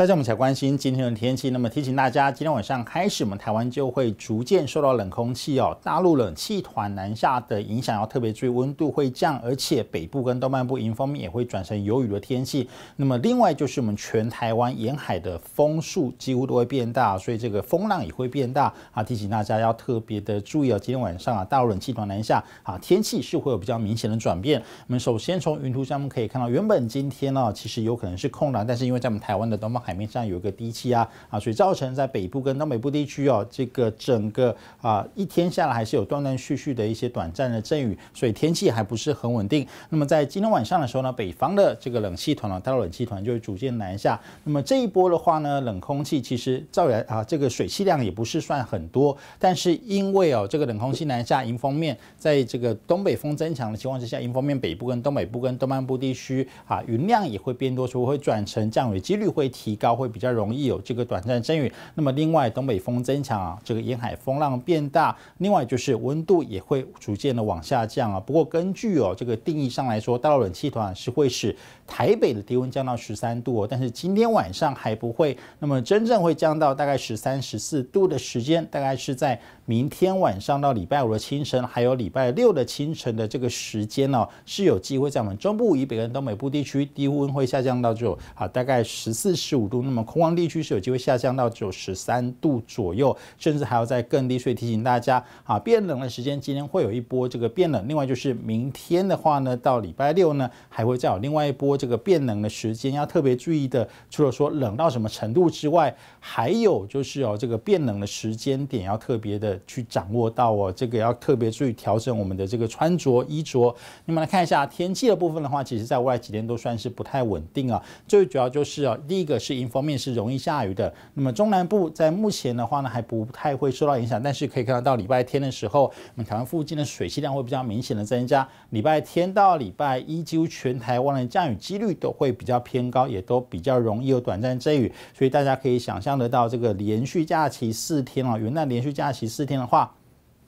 大家我们才关心今天的天气，那么提醒大家，今天晚上开始，我们台湾就会逐渐受到冷空气哦，大陆冷气团南下的影响，要特别注意温度会降，而且北部跟东半部迎风面也会转成有雨的天气。那么另外就是我们全台湾沿海的风速几乎都会变大，所以这个风浪也会变大啊！提醒大家要特别的注意哦。今天晚上啊，大陆冷气团南下啊，天气是会有比较明显的转变。我们首先从云图上面可以看到，原本今天呢，其实有可能是空的，但是因为在我们台湾的东半海。海面上有一个低气压啊，所以造成在北部跟东北部地区哦，这个整个啊一天下来还是有断断续续的一些短暂的阵雨，所以天气还不是很稳定。那么在今天晚上的时候呢，北方的这个冷气团呢，大陆冷气团就会逐渐南下。那么这一波的话呢，冷空气其实造然啊这个水汽量也不是算很多，但是因为哦这个冷空气南下迎风面，在这个东北风增强的情况之下，迎风面北部跟东北部跟东南部地区啊云量也会变多，所以会转成降雨几率会提。提高会比较容易有这个短暂阵雨，那么另外东北风增强啊，这个沿海风浪变大，另外就是温度也会逐渐的往下降啊。不过根据哦这个定义上来说，大陆冷气团是会使台北的低温降到十三度，哦，但是今天晚上还不会，那么真正会降到大概十三、十四度的时间，大概是在。明天晚上到礼拜五的清晨，还有礼拜六的清晨的这个时间呢，是有机会在我们中部、以北跟东北部地区低温会下降到只有啊大概十四、十五度。那么空旷地区是有机会下降到只有十三度左右，甚至还要在更低。所以提醒大家啊变冷的时间，今天会有一波这个变冷。另外就是明天的话呢，到礼拜六呢，还会再有另外一波这个变冷的时间，要特别注意的。除了说冷到什么程度之外，还有就是哦这个变冷的时间点要特别的。去掌握到哦，这个要特别注意调整我们的这个穿着衣着。你们来看一下天气的部分的话，其实在未来几天都算是不太稳定啊。最主要就是哦，第一个是迎风面是容易下雨的。那么中南部在目前的话呢，还不太会受到影响，但是可以看到到礼拜天的时候，我们台湾附近的水汽量会比较明显的增加。礼拜天到礼拜一几乎全台湾的降雨几率都会比较偏高，也都比较容易有短暂阵雨。所以大家可以想象得到，这个连续假期四天啊，元旦连续假期四。电话。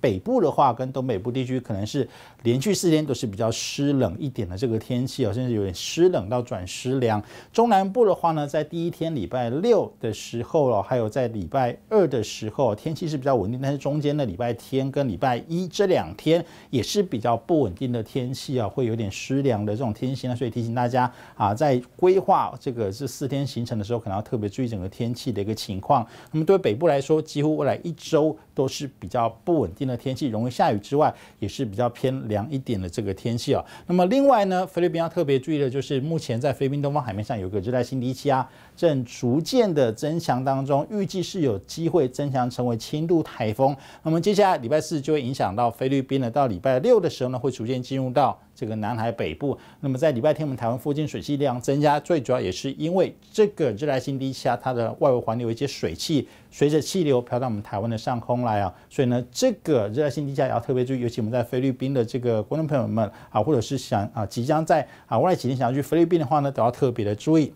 北部的话，跟东北部地区可能是连续四天都是比较湿冷一点的这个天气哦，甚至有点湿冷到转湿凉。中南部的话呢，在第一天礼拜六的时候哦，还有在礼拜二的时候，天气是比较稳定，但是中间的礼拜天跟礼拜一这两天也是比较不稳定的天气啊，会有点湿凉的这种天气呢。所以提醒大家啊，在规划这个这四天行程的时候，可能要特别注意整个天气的一个情况。那么对北部来说，几乎未来一周都是比较不稳定的。天气容易下雨之外，也是比较偏凉一点的这个天气啊。那么另外呢，菲律宾要特别注意的就是，目前在菲律宾东方海面上有个热带性低气压，正逐渐的增强当中，预计是有机会增强成为轻度台风。那么接下来礼拜四就会影响到菲律宾呢，到礼拜六的时候呢，会逐渐进入到这个南海北部。那么在礼拜天，我们台湾附近水汽量增加，最主要也是因为这个热带性低气压它的外围环流一些水汽，随着气流飘到我们台湾的上空来啊，所以呢，这个。热带性低压也要特别注意，尤其我们在菲律宾的这个观众朋友们啊，或者是想啊即将在啊未来几天想要去菲律宾的话呢，都要特别的注意。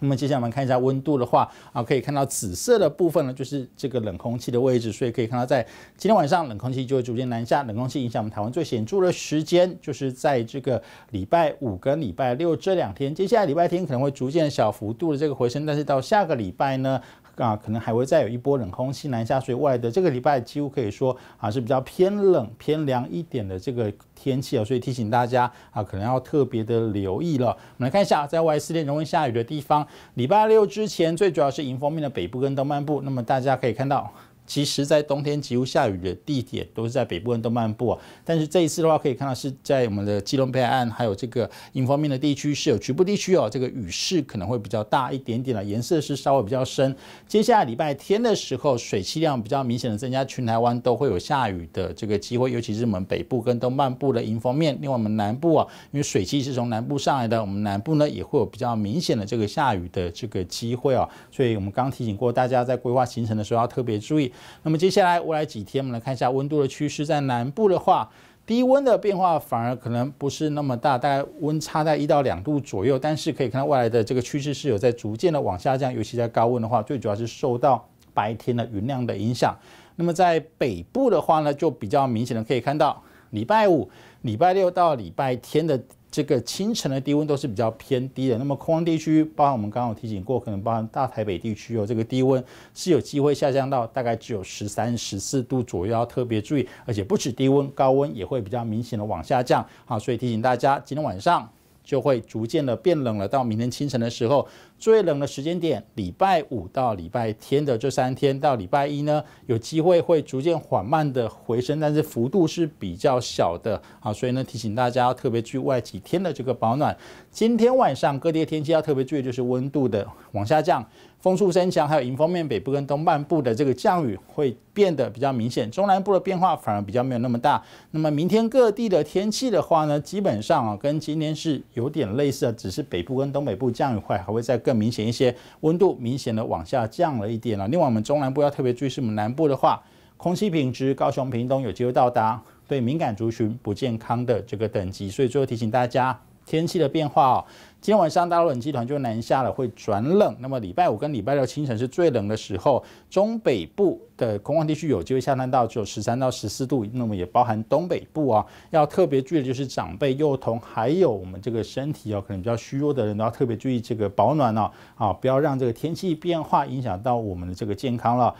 那么接下来我们看一下温度的话啊，可以看到紫色的部分呢，就是这个冷空气的位置，所以可以看到在今天晚上冷空气就会逐渐南下，冷空气影响我们台湾最显著的时间就是在这个礼拜五跟礼拜六这两天，接下来礼拜天可能会逐渐小幅度的这个回升，但是到下个礼拜呢。啊，可能还会再有一波冷空气南下，所以未来的这个礼拜几乎可以说啊是比较偏冷、偏凉一点的这个天气啊，所以提醒大家啊，可能要特别的留意了。我们来看一下，在外四天容易下雨的地方，礼拜六之前最主要是迎风面的北部跟东半部。那么大家可以看到。其实，在冬天几乎下雨的地点都是在北部跟东半部啊。但是这一次的话，可以看到是在我们的基隆北海岸，还有这个迎风面的地区是有局部地区哦，这个雨势可能会比较大一点点了，颜色是稍微比较深。接下来礼拜天的时候，水汽量比较明显的增加，全台湾都会有下雨的这个机会，尤其是我们北部跟东半部的迎风面。另外，我们南部啊，因为水汽是从南部上来的，我们南部呢也会有比较明显的这个下雨的这个机会哦。所以我们刚提醒过大家，在规划行程的时候要特别注意。那么接下来未来几天，我们来看一下温度的趋势。在南部的话，低温的变化反而可能不是那么大，大概温差在一到两度左右。但是可以看到未来的这个趋势是有在逐渐的往下降。尤其在高温的话，最主要是受到白天的云量的影响。那么在北部的话呢，就比较明显的可以看到，礼拜五、礼拜六到礼拜天的。这个清晨的低温都是比较偏低的，那么空旷地区，包括我们刚刚提醒过，可能包含大台北地区哦，这个低温是有机会下降到大概只有十三、十四度左右，要特别注意，而且不止低温，高温也会比较明显的往下降好，所以提醒大家，今天晚上。就会逐渐的变冷了，到明天清晨的时候，最冷的时间点，礼拜五到礼拜天的这三天，到礼拜一呢，有机会会逐渐缓慢的回升，但是幅度是比较小的啊，所以呢，提醒大家要特别注意外几天的这个保暖。今天晚上各地的天气要特别注意就是温度的往下降。风速增强，还有迎风面北部跟东半部的这个降雨会变得比较明显，中南部的变化反而比较没有那么大。那么明天各地的天气的话呢，基本上啊跟今天是有点类似，只是北部跟东北部降雨会还会再更明显一些，温度明显的往下降了一点啊。另外，我们中南部要特别注意是，我们南部的话，空气品质高雄、屏东有机会到达对敏感族群不健康的这个等级，所以最后提醒大家。天气的变化哦，今天晚上大陆冷气团就南下了，会转冷。那么礼拜五跟礼拜六清晨是最冷的时候，中北部的空旷地区有机会下探到只有十三到十四度，那么也包含东北部啊。要特别注意的就是长辈、幼童，还有我们这个身体哦可能比较虚弱的人都要特别注意这个保暖哦，啊，不要让这个天气变化影响到我们的这个健康了。